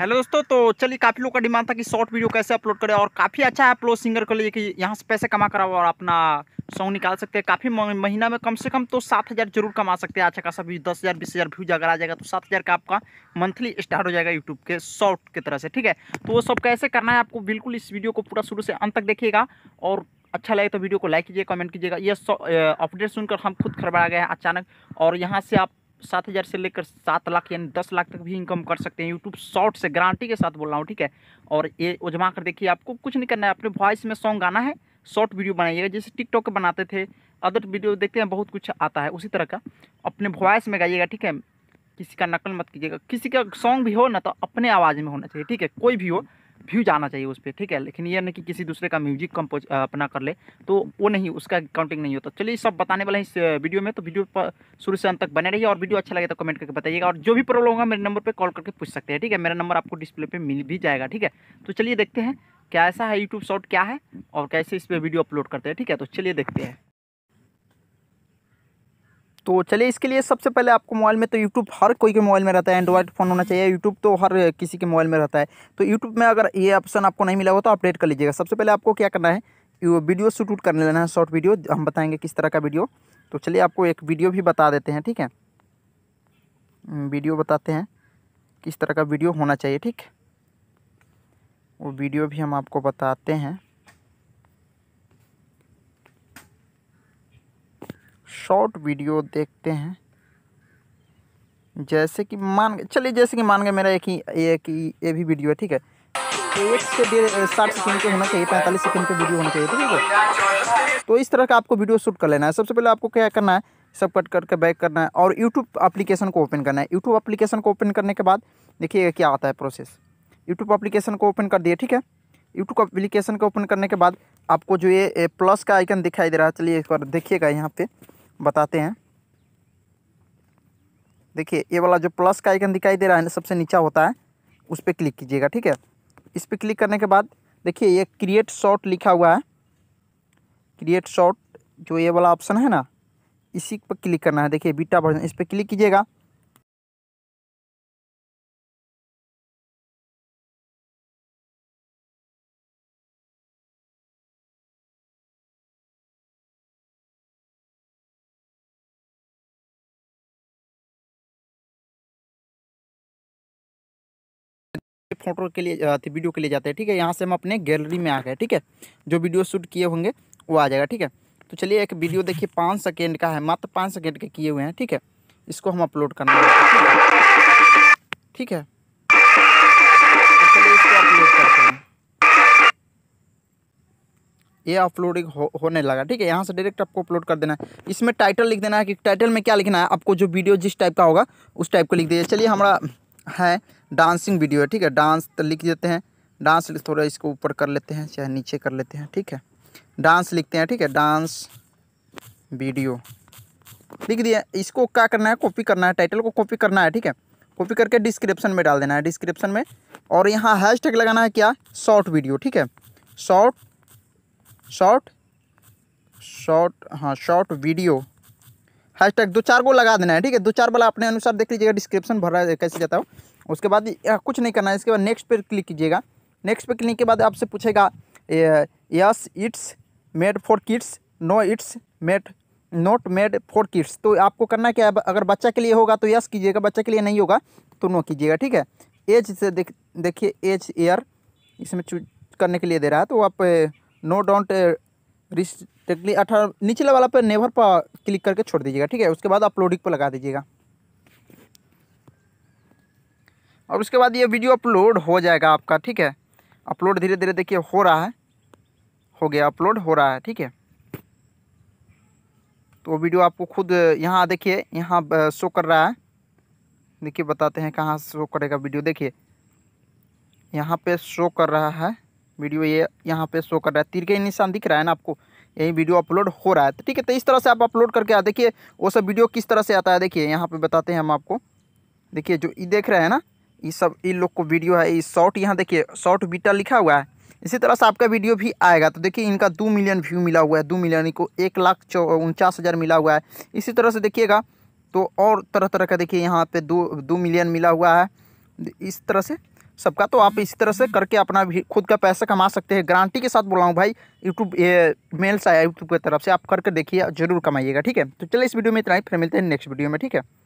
hello दोस्तों तो चलिए काफ़ी लोग का डिमांड था कि शॉर्ट वीडियो कैसे अपलोड करें और काफ़ी अच्छा है अपलोड सिंगर के लिए कि यहाँ से पैसे कमा कराओ और अपना सॉन्ग निकाल सकते हैं काफ़ी महीना में कम से कम तो सात हज़ार जरूर कमा सकते हैं अच्छा खासा भी दस हज़ार बीस हज़ार व्यूज अगर आ जाएगा तो सात हज़ार का आपका मंथली स्टार्ट हो जाएगा यूट्यूब के शॉर्ट की तरह से ठीक है तो वो सब कैसे करना है आपको बिल्कुल इस वीडियो को पूरा शुरू से अंत तक देखिएगा और अच्छा लगे तो वीडियो को लाइक कीजिए कमेंट कीजिएगा ये अपडेट सुनकर हम खुद खड़बड़ा गए हैं अचानक और यहाँ से आप सात हज़ार से लेकर सात लाख यानी दस लाख तक भी इनकम कर सकते हैं यूट्यूब शॉर्ट से गारंटी के साथ बोल रहा हूँ ठीक है और ये उजमा कर देखिए आपको कुछ नहीं करना है अपने वॉइस में सॉन्ग गाना है शॉर्ट वीडियो बनाइएगा जैसे टिकटॉक बनाते थे अदर वीडियो देखते हैं बहुत कुछ आता है उसी तरह का अपने वॉइस में गाइएगा ठीक है किसी का नकल मत कीजिएगा किसी का सॉन्ग भी हो ना तो अपने आवाज़ में होना चाहिए ठीक है कोई भी हो व्यूज आना चाहिए उस पर ठीक है लेकिन ये नहीं कि किसी दूसरे का म्यूजिक कंपोज अपना कर ले तो वो नहीं उसका काउंटिंग नहीं होता चलिए सब बताने वाला है इस वीडियो में तो वीडियो पर शुरू से अंत तक बने रहिए और वीडियो अच्छा लगे तो कमेंट करके बताइएगा और जो भी प्रॉब्लम होगा मेरे नंबर पर कॉल करके पूछ सकते हैं ठीक है मेरा नंबर आपको डिस्प्ले पर मिल भी जाएगा ठीक है तो चलिए देखते हैं क्या ऐसा है यूट्यूब शॉर्ट क्या है और कैसे इस पर वीडियो अपलोड करते हैं ठीक है तो चलिए देखते हैं तो चलिए इसके लिए सबसे पहले आपको मोबाइल में तो यूट्यूब हर कोई के मोबाइल में रहता है एंड्रॉइड फ़ोन होना चाहिए यूट्यूब तो हर किसी के मोबाइल में रहता है तो यूट्यूब में अगर ये ऑप्शन आपको नहीं मिला हो तो अपडेट कर लीजिएगा सबसे पहले आपको क्या करना है वीडियो शूट उट करने लेना है शॉर्ट वीडियो हम बताएंगे किस तरह का वीडियो तो चलिए आपको एक वीडियो भी बता देते हैं ठीक है वीडियो हम्म, बताते हैं किस तरह का वीडियो होना चाहिए ठीक वो वीडियो भी हम आपको बताते हैं शॉर्ट वीडियो देखते हैं जैसे कि मान चलिए जैसे कि मान गए मेरा एक ही एक ही ये भी वीडियो है ठीक है एक से डेढ़ साठ सेकेंड के होना चाहिए पैंतालीस सेकेंड के वीडियो होना चाहिए ठीक है तो इस तरह का आपको वीडियो शूट कर लेना है सबसे पहले आपको क्या करना है सब कट करके बैक करना है और यूट्यूब अप्लीकेशन को ओपन करना है यूट्यूब अप्लीकेशन को ओपन करने के बाद देखिएगा क्या आता है प्रोसेस यूट्यूब अप्लीकेशन को ओपन कर दिए ठीक है यूट्यूब अप्लीकेशन को ओपन करने के बाद आपको जो ये प्लस का आइकन दिखाई दे रहा है चलिए एक बार देखिएगा यहाँ पे बताते हैं देखिए ये वाला जो प्लस का आइकन दिखाई दे रहा है सबसे नीचा होता है उस पर क्लिक कीजिएगा ठीक है इस पर क्लिक करने के बाद देखिए ये क्रिएट शॉर्ट लिखा हुआ है क्रिएट शॉर्ट जो ये वाला ऑप्शन है ना इसी पर क्लिक करना है देखिए बीटा वर्जन इस पर क्लिक कीजिएगा फोटो के लिए वीडियो के लिए जाते हैं ठीक है यहाँ से हम अपने गैलरी में आ गए ठीक है जो वीडियो शूट किए होंगे वो आ जाएगा ठीक है तो चलिए एक वीडियो देखिए पाँच सेकेंड का है मात्र पाँच सेकेंड के किए हुए हैं ठीक है इसको हम अपलोड करना है ठीक है चलिए इसको अपलोड करते हैं ये अपलोडिंग हो, होने लगा ठीक है यहाँ से डायरेक्ट आपको अपलोड कर देना है इसमें टाइटल लिख देना है कि टाइटल में क्या लिखना है आपको जो वीडियो जिस टाइप का होगा उस टाइप को लिख दीजिए चलिए हमारा है डांसिंग वीडियो है ठीक है डांस तो लिख देते हैं डांस थोड़ा इसको ऊपर कर लेते हैं चाहे नीचे कर लेते हैं ठीक है डांस लिखते हैं ठीक है डांस वीडियो लिख दिया इसको क्या करना है कॉपी करना है टाइटल को कॉपी करना है ठीक है कॉपी करके डिस्क्रिप्शन में डाल देना है डिस्क्रिप्शन में और यहाँ हैशटैग लगाना है क्या शॉर्ट वीडियो ठीक है शॉर्ट शॉर्ट शॉर्ट हाँ शॉर्ट वीडियो हैश टैग दो चार गो लगा देना है ठीक है दो चार वाला अपने अनुसार देख लीजिएगा डिस्क्रिप्शन भर रहा है कैसे जाता हो उसके बाद कुछ नहीं करना है इसके बाद नेक्स्ट पर क्लिक कीजिएगा नेक्स्ट पर क्लिक के बाद आपसे पूछेगा yes it's made for kids no it's made not made for kids तो आपको करना क्या है अगर बच्चा के लिए होगा तो यस कीजिएगा बच्चा के लिए नहीं होगा तो नो कीजिएगा ठीक है एज से देख देखिए एज एयर इसमें चूज करने के लिए दे रहा है तो आप नो डोंट रिस्ट्रिक्टली अठारह निचले वाला पर नेवर पर क्लिक करके छोड़ दीजिएगा ठीक है उसके बाद अपलोडिंग पर लगा दीजिएगा और उसके बाद ये वीडियो अपलोड हो जाएगा आपका ठीक है अपलोड धीरे धीरे देखिए हो रहा है हो गया अपलोड हो रहा है ठीक है तो वीडियो आपको खुद यहाँ देखिए यहाँ शो कर रहा है देखिए बताते हैं कहाँ शो करेगा वीडियो देखिए यहाँ पे शो कर रहा है वीडियो ये यहाँ पे शो कर रहा है तीर के निशान दिख रहा है ना आपको यही वीडियो अपलोड हो रहा है तो ठीक है तो इस तरह से आप अपलोड करके आ देखिए वो सब वीडियो किस तरह से आता है देखिए यहाँ पर बताते हैं हम आपको देखिए जो ये देख रहे हैं ना ये सब इन लोग को वीडियो है ये शॉर्ट यहाँ देखिए शॉर्ट बीटा लिखा हुआ है इसी तरह से आपका वीडियो भी आएगा तो देखिए इनका दो मिलियन व्यू मिला हुआ है दो मिलियन इनको एक लाख उनचास हज़ार मिला हुआ है इसी तरह से देखिएगा तो और तरह तरह का देखिए यहाँ पे दो दो मिलियन मिला हुआ है इस तरह से सबका तो आप इसी तरह से करके अपना भी खुद का पैसा कमा सकते हैं गारंटी के साथ बोला हूँ भाई यूट्यूब ये मेल्स आया यूट्यूब की तरफ से आप करके देखिए जरूर कमाइएगा ठीक है तो चलिए इस वीडियो में इतना ही फिर मिलते हैं नेक्स्ट वीडियो में ठीक है